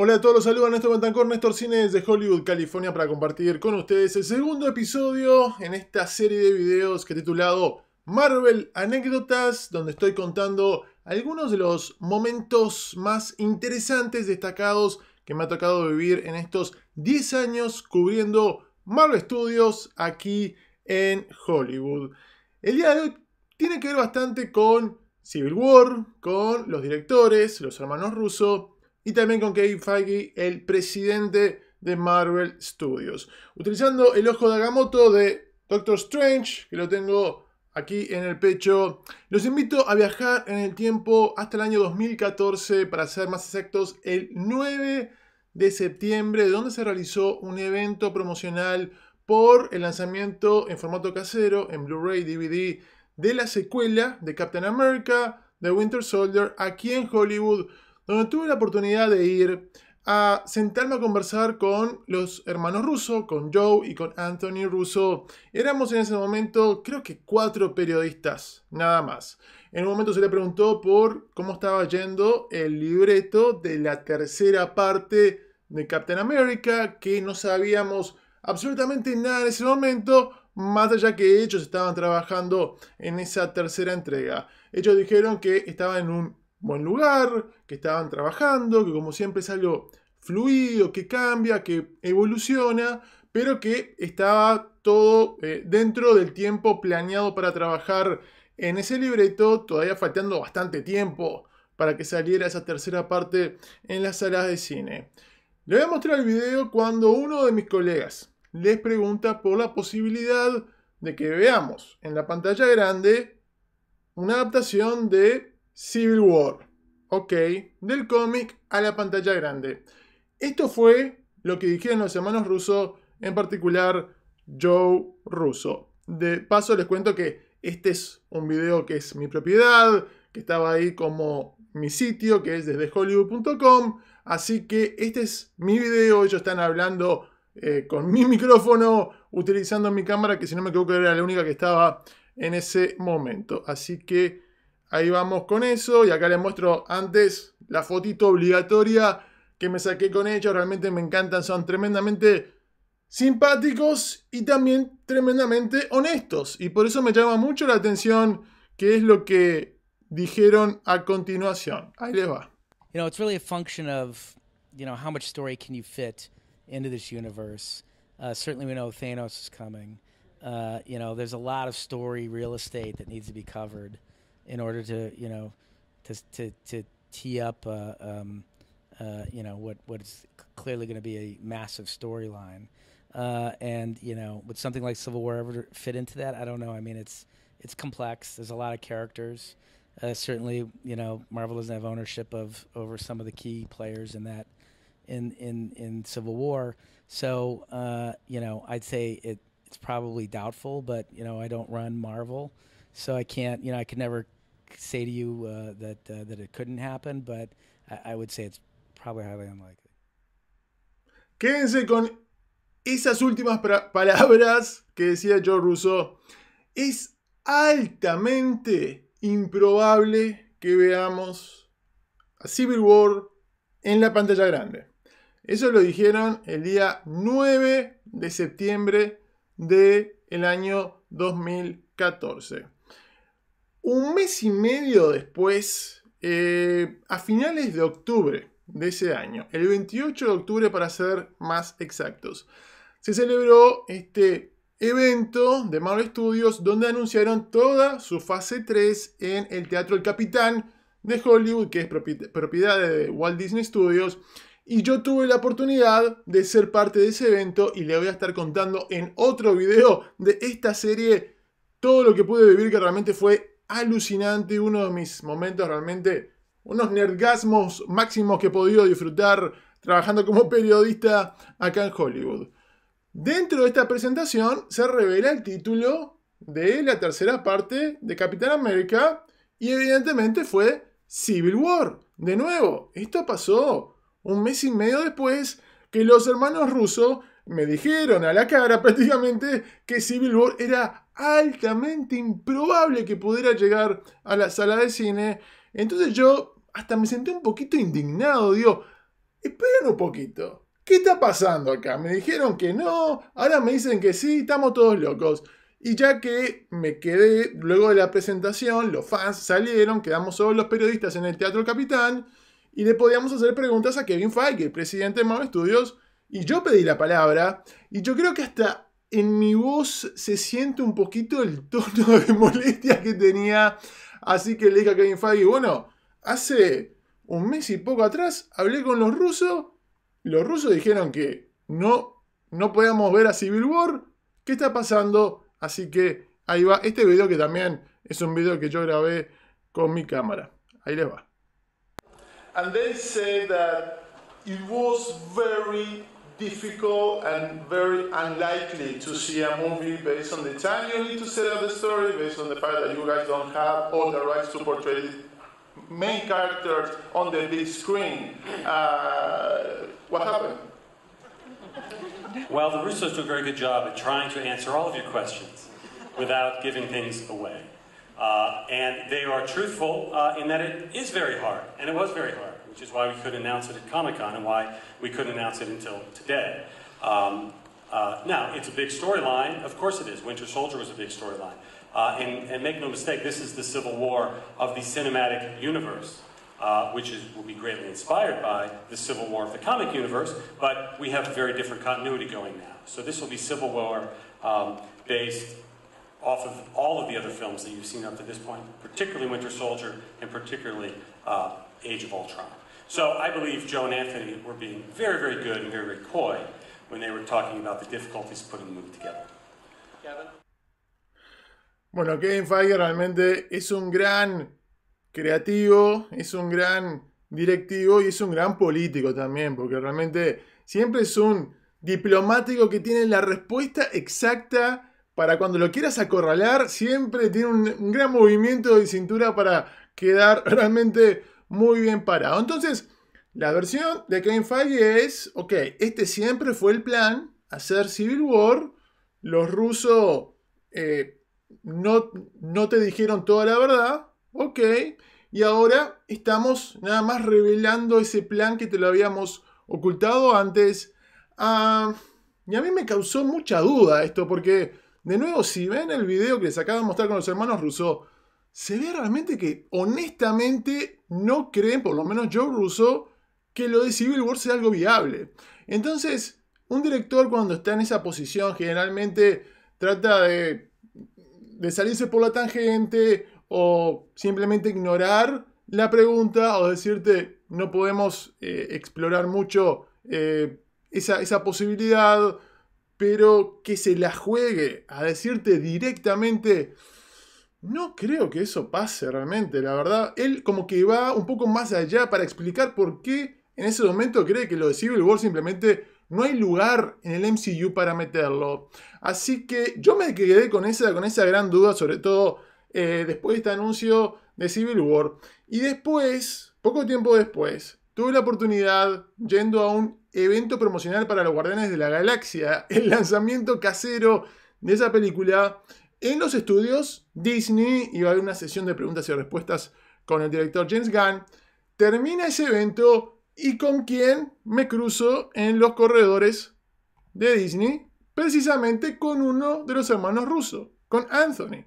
Hola a todos, los saludos a Néstor Bentancor, Néstor Cines de Hollywood, California, para compartir con ustedes el segundo episodio en esta serie de videos que he titulado Marvel Anécdotas, donde estoy contando algunos de los momentos más interesantes, destacados, que me ha tocado vivir en estos 10 años cubriendo Marvel Studios aquí en Hollywood. El día de hoy tiene que ver bastante con Civil War, con los directores, los hermanos rusos, y también con Kevin Feige, el presidente de Marvel Studios. Utilizando el ojo de Agamotto de Doctor Strange, que lo tengo aquí en el pecho, los invito a viajar en el tiempo hasta el año 2014, para ser más exactos, el 9 de septiembre, donde se realizó un evento promocional por el lanzamiento en formato casero, en Blu-ray, DVD, de la secuela de Captain America, The Winter Soldier, aquí en Hollywood, donde tuve la oportunidad de ir a sentarme a conversar con los hermanos Russo, con Joe y con Anthony Russo. Éramos en ese momento creo que cuatro periodistas, nada más. En un momento se le preguntó por cómo estaba yendo el libreto de la tercera parte de Captain America, que no sabíamos absolutamente nada en ese momento, más allá que ellos estaban trabajando en esa tercera entrega. Ellos dijeron que estaban en un buen lugar, que estaban trabajando, que como siempre es algo fluido, que cambia, que evoluciona, pero que estaba todo eh, dentro del tiempo planeado para trabajar en ese libreto, todavía faltando bastante tiempo para que saliera esa tercera parte en las salas de cine. Le voy a mostrar el video cuando uno de mis colegas les pregunta por la posibilidad de que veamos en la pantalla grande una adaptación de Civil War. Ok, del cómic a la pantalla grande. Esto fue lo que dijeron los hermanos rusos, en particular Joe Russo. De paso les cuento que este es un video que es mi propiedad, que estaba ahí como mi sitio, que es desde hollywood.com. Así que este es mi video, ellos están hablando eh, con mi micrófono, utilizando mi cámara, que si no me equivoco era la única que estaba en ese momento. Así que Ahí vamos con eso. Y acá les muestro antes la fotito obligatoria que me saqué con ellos. Realmente me encantan. Son tremendamente simpáticos y también tremendamente honestos. Y por eso me llama mucho la atención qué es lo que dijeron a continuación. Ahí les va. You know, it's really a function of, you know, how much story can you fit into this universe. Uh, certainly we know Thanos is coming. Uh, you know, there's a lot of story real estate that needs to be covered. in order to you know to to, to tee up uh, um, uh, you know what what's clearly going to be a massive storyline. Uh, and you know, would something like Civil War ever fit into that? I don't know. I mean, it's it's complex. There's a lot of characters. Uh, certainly, you know, Marvel doesn't have ownership of over some of the key players in that in in in Civil War. So, uh, you know, I'd say it it's probably doubtful. But you know, I don't run Marvel, so I can't. You know, I could never Quédense con esas últimas palabras que decía Joe Russo. Es altamente improbable que veamos a Civil War en la pantalla grande. Eso lo dijeron el día 9 de septiembre del año 2014 un mes y medio después, eh, a finales de octubre de ese año, el 28 de octubre para ser más exactos, se celebró este evento de Marvel Studios donde anunciaron toda su fase 3 en el Teatro El Capitán de Hollywood, que es propiedad de Walt Disney Studios. Y yo tuve la oportunidad de ser parte de ese evento y le voy a estar contando en otro video de esta serie todo lo que pude vivir que realmente fue alucinante, uno de mis momentos realmente, unos nergasmos máximos que he podido disfrutar trabajando como periodista acá en Hollywood. Dentro de esta presentación se revela el título de la tercera parte de Capitán América y evidentemente fue Civil War. De nuevo, esto pasó un mes y medio después que los hermanos rusos me dijeron a la cara prácticamente que Civil War era altamente improbable que pudiera llegar a la sala de cine. Entonces yo hasta me senté un poquito indignado, digo, esperen un poquito, ¿qué está pasando acá? Me dijeron que no, ahora me dicen que sí, estamos todos locos. Y ya que me quedé luego de la presentación, los fans salieron, quedamos solo los periodistas en el Teatro Capitán y le podíamos hacer preguntas a Kevin Feige, el presidente de Marvel Studios, y yo pedí la palabra y yo creo que hasta en mi voz se siente un poquito el tono de molestia que tenía. Así que le dije a Kevin Feige, bueno, hace un mes y poco atrás hablé con los rusos. Los rusos dijeron que no, no podíamos ver a Civil War. ¿Qué está pasando? Así que ahí va este video que también es un video que yo grabé con mi cámara. Ahí les va. And they say that it was very difficult and very unlikely to see a movie based on the time you need to set up the story, based on the fact that you guys don't have all the rights to portray main characters on the big screen. Uh, what happened? Well, the Russos do a very good job at trying to answer all of your questions without giving things away. Uh, and they are truthful uh, in that it is very hard, and it was very hard which is why we couldn't announce it at Comic-Con and why we couldn't announce it until today. Um, uh, now, it's a big storyline. Of course it is. Winter Soldier was a big storyline. Uh, and, and, make no mistake, this is the Civil War of the cinematic universe, uh, which is, will be greatly inspired by the Civil War of the comic universe, but we have a very different continuity going now. So this will be Civil War um, based off of all of the other films that you've seen up to this point, particularly Winter Soldier and particularly uh, Age of Ultron. So I believe Joe and Anthony were being very, very good and very, very coy when they were talking about the difficulties putting the movie together. Kevin? Bueno, Kevin Feige realmente es un gran creativo, es un gran directivo y es un gran político también, porque realmente siempre es un diplomático que tiene la respuesta exacta para cuando lo quieras acorralar, siempre tiene un, gran movimiento de cintura para quedar realmente muy bien parado. Entonces, la versión de Kane Feige es, ok, este siempre fue el plan, hacer Civil War, los rusos eh, no, no te dijeron toda la verdad, ok, y ahora estamos nada más revelando ese plan que te lo habíamos ocultado antes. Ah, y a mí me causó mucha duda esto, porque de nuevo, si ven el video que les acabo de mostrar con los hermanos Rousseau, se ve realmente que honestamente no creen, por lo menos yo Rousseau, que lo de Civil War sea algo viable. Entonces, un director cuando está en esa posición generalmente trata de, salirse por la tangente o simplemente ignorar la pregunta o decirte no podemos eh, explorar mucho eh, esa, esa, posibilidad pero que se la juegue a decirte directamente, no creo que eso pase realmente, la verdad. Él como que va un poco más allá para explicar por qué en ese momento cree que lo de Civil War simplemente no hay lugar en el MCU para meterlo. Así que yo me quedé con esa, con esa gran duda, sobre todo eh, después de este anuncio de Civil War. Y después, poco tiempo después, tuve la oportunidad, yendo a un evento promocional para los Guardianes de la Galaxia, el lanzamiento casero de esa película en los estudios Disney y va a haber una sesión de preguntas y respuestas con el director James Gunn. Termina ese evento y con quien me cruzo en los corredores de Disney, precisamente con uno de los hermanos rusos, con Anthony.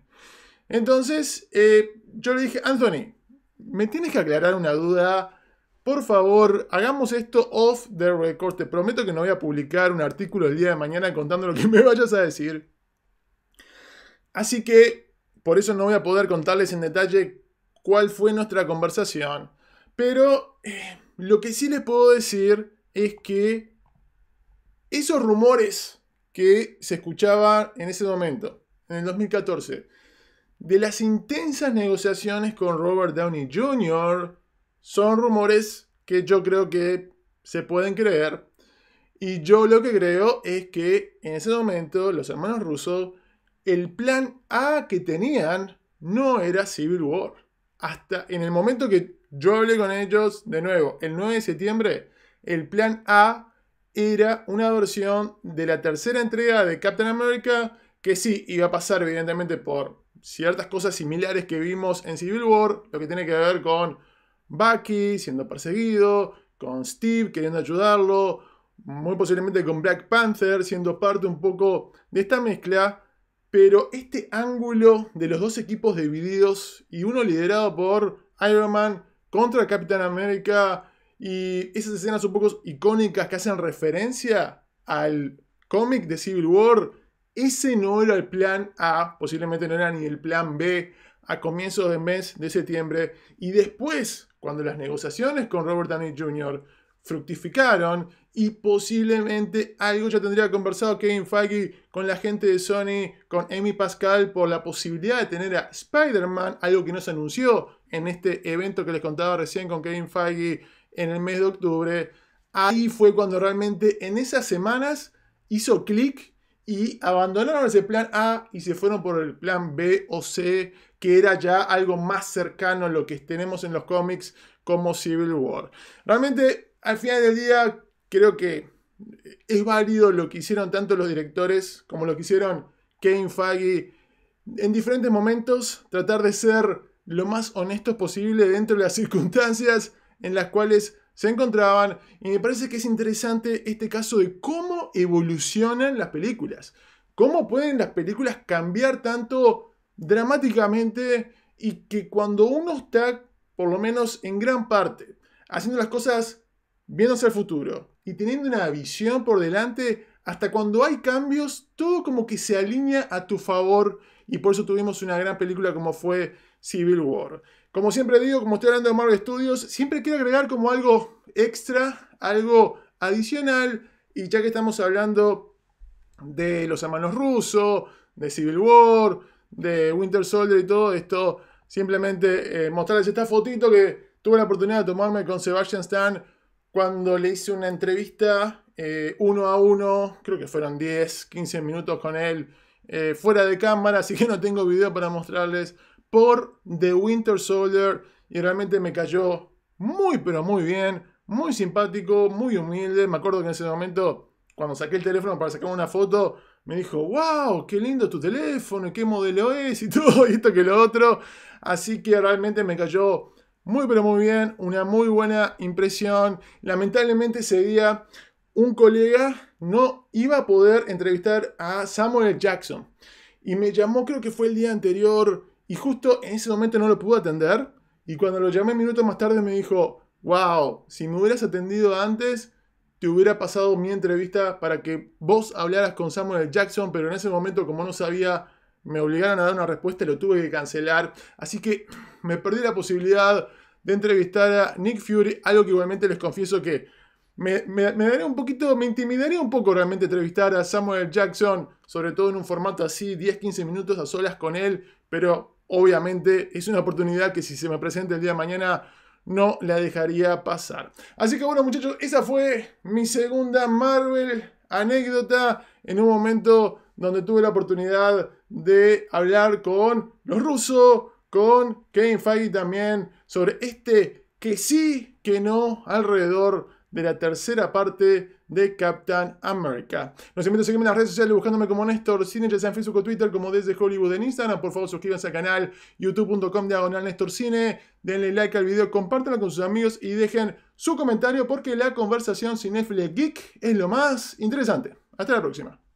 Entonces, eh, yo le dije, Anthony, me tienes que aclarar una duda por favor, hagamos esto off the record. Te prometo que no voy a publicar un artículo el día de mañana contando lo que me vayas a decir. Así que por eso no voy a poder contarles en detalle cuál fue nuestra conversación. Pero eh, lo que sí les puedo decir es que esos rumores que se escuchaban en ese momento, en el 2014, de las intensas negociaciones con Robert Downey Jr., son rumores que yo creo que se pueden creer. Y yo lo que creo es que en ese momento los hermanos rusos, el plan A que tenían no era Civil War. Hasta en el momento que yo hablé con ellos de nuevo, el 9 de septiembre, el plan A era una versión de la tercera entrega de Captain America que sí iba a pasar evidentemente por ciertas cosas similares que vimos en Civil War, lo que tiene que ver con Bucky siendo perseguido, con Steve queriendo ayudarlo, muy posiblemente con Black Panther siendo parte un poco de esta mezcla, pero este ángulo de los dos equipos divididos y uno liderado por Iron Man contra Capitán América y esas escenas un poco icónicas que hacen referencia al cómic de Civil War, ese no era el plan A, posiblemente no era ni el plan B a comienzos de mes de septiembre y después cuando las negociaciones con Robert Downey Jr. fructificaron y posiblemente algo ya tendría conversado Kevin Feige con la gente de Sony, con Amy Pascal, por la posibilidad de tener a Spider-Man, algo que no se anunció en este evento que les contaba recién con Kevin Feige en el mes de octubre. Ahí fue cuando realmente en esas semanas hizo clic y abandonaron ese plan A y se fueron por el plan B o C que era ya algo más cercano a lo que tenemos en los cómics como Civil War. Realmente, al final del día, creo que es válido lo que hicieron tanto los directores como lo que hicieron Kane Faggy. en diferentes momentos, tratar de ser lo más honestos posible dentro de las circunstancias en las cuales se encontraban. Y me parece que es interesante este caso de cómo evolucionan las películas. ¿Cómo pueden las películas cambiar tanto dramáticamente y que cuando uno está, por lo menos en gran parte, haciendo las cosas hacia el futuro y teniendo una visión por delante, hasta cuando hay cambios, todo como que se alinea a tu favor y por eso tuvimos una gran película como fue Civil War. Como siempre digo, como estoy hablando de Marvel Studios, siempre quiero agregar como algo extra, algo adicional, y ya que estamos hablando de los hermanos rusos, de Civil War, de Winter Soldier y todo esto, simplemente eh, mostrarles esta fotito que tuve la oportunidad de tomarme con Sebastian Stan cuando le hice una entrevista eh, uno a uno, creo que fueron 10, 15 minutos con él eh, fuera de cámara, así que no tengo video para mostrarles por The Winter Soldier y realmente me cayó muy pero muy bien, muy simpático, muy humilde, me acuerdo que en ese momento cuando saqué el teléfono para sacar una foto, me dijo, wow, qué lindo tu teléfono, qué modelo es y todo, y esto que lo otro. Así que realmente me cayó muy, pero muy bien, una muy buena impresión. Lamentablemente ese día un colega no iba a poder entrevistar a Samuel Jackson. Y me llamó, creo que fue el día anterior, y justo en ese momento no lo pude atender. Y cuando lo llamé minutos más tarde me dijo, wow, si me hubieras atendido antes, te hubiera pasado mi entrevista para que vos hablaras con Samuel Jackson, pero en ese momento como no sabía, me obligaron a dar una respuesta y lo tuve que cancelar. Así que me perdí la posibilidad de entrevistar a Nick Fury, algo que igualmente les confieso que me, daría un poquito, me intimidaría un poco realmente entrevistar a Samuel Jackson, sobre todo en un formato así, 10-15 minutos a solas con él, pero obviamente es una oportunidad que si se me presenta el día de mañana no la dejaría pasar. Así que bueno muchachos, esa fue mi segunda Marvel anécdota en un momento donde tuve la oportunidad de hablar con los rusos, con Kevin Feige también, sobre este que sí, que no, alrededor de la tercera parte de Captain America. Los invito a seguirme en las redes sociales buscándome como Néstor Cine, ya sea en Facebook o Twitter, como desde Hollywood en Instagram. Por favor, suscríbanse al canal youtube.com diagonal Néstor Cine. Denle like al video, compártanlo con sus amigos y dejen su comentario porque la conversación Netflix geek es lo más interesante. Hasta la próxima.